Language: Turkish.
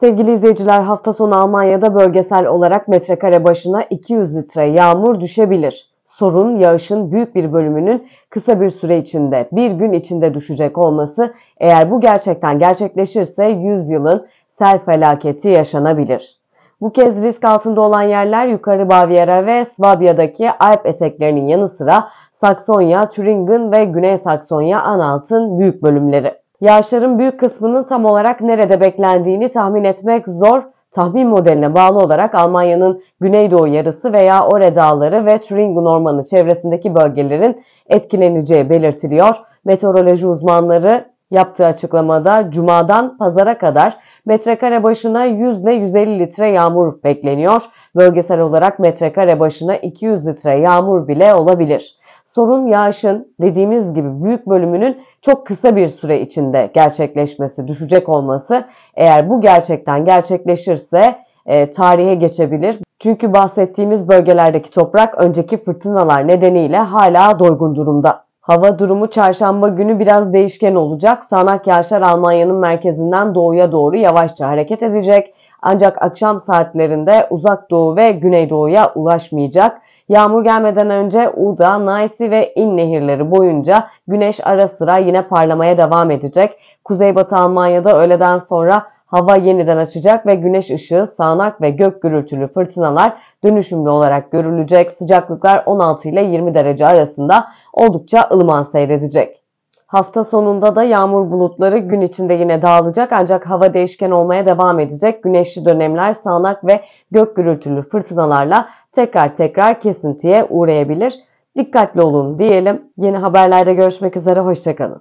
Sevgili izleyiciler hafta sonu Almanya'da bölgesel olarak metrekare başına 200 litre yağmur düşebilir. Sorun yağışın büyük bir bölümünün kısa bir süre içinde, bir gün içinde düşecek olması eğer bu gerçekten gerçekleşirse 100 yılın sel felaketi yaşanabilir. Bu kez risk altında olan yerler Yukarı Bavyera ve Swabia'daki Alp eteklerinin yanı sıra Saksonya, Thüringen ve Güney Saksonya Anhalt'ın büyük bölümleri. Yağışların büyük kısmının tam olarak nerede beklendiğini tahmin etmek zor. Tahmin modeline bağlı olarak Almanya'nın güneydoğu yarısı veya Ore dağları ve Thüringen ormanı çevresindeki bölgelerin etkileneceği belirtiliyor. Meteoroloji uzmanları yaptığı açıklamada cumadan pazara kadar metrekare başına 100 ile 150 litre yağmur bekleniyor. Bölgesel olarak metrekare başına 200 litre yağmur bile olabilir sorun yağışın dediğimiz gibi büyük bölümünün çok kısa bir süre içinde gerçekleşmesi, düşecek olması eğer bu gerçekten gerçekleşirse e, tarihe geçebilir. Çünkü bahsettiğimiz bölgelerdeki toprak önceki fırtınalar nedeniyle hala doygun durumda. Hava durumu çarşamba günü biraz değişken olacak. Sanak yağışlar Almanya'nın merkezinden doğuya doğru yavaşça hareket edecek. Ancak akşam saatlerinde uzak doğu ve güneydoğuya ulaşmayacak. Yağmur gelmeden önce Uda, Naisi ve İn nehirleri boyunca güneş ara sıra yine parlamaya devam edecek. Kuzeybatı Almanya'da öğleden sonra Hava yeniden açacak ve güneş ışığı, sağanak ve gök gürültülü fırtınalar dönüşümlü olarak görülecek. Sıcaklıklar 16 ile 20 derece arasında oldukça ılıman seyredecek. Hafta sonunda da yağmur bulutları gün içinde yine dağılacak ancak hava değişken olmaya devam edecek. Güneşli dönemler sağanak ve gök gürültülü fırtınalarla tekrar tekrar kesintiye uğrayabilir. Dikkatli olun diyelim. Yeni haberlerde görüşmek üzere, hoşçakalın.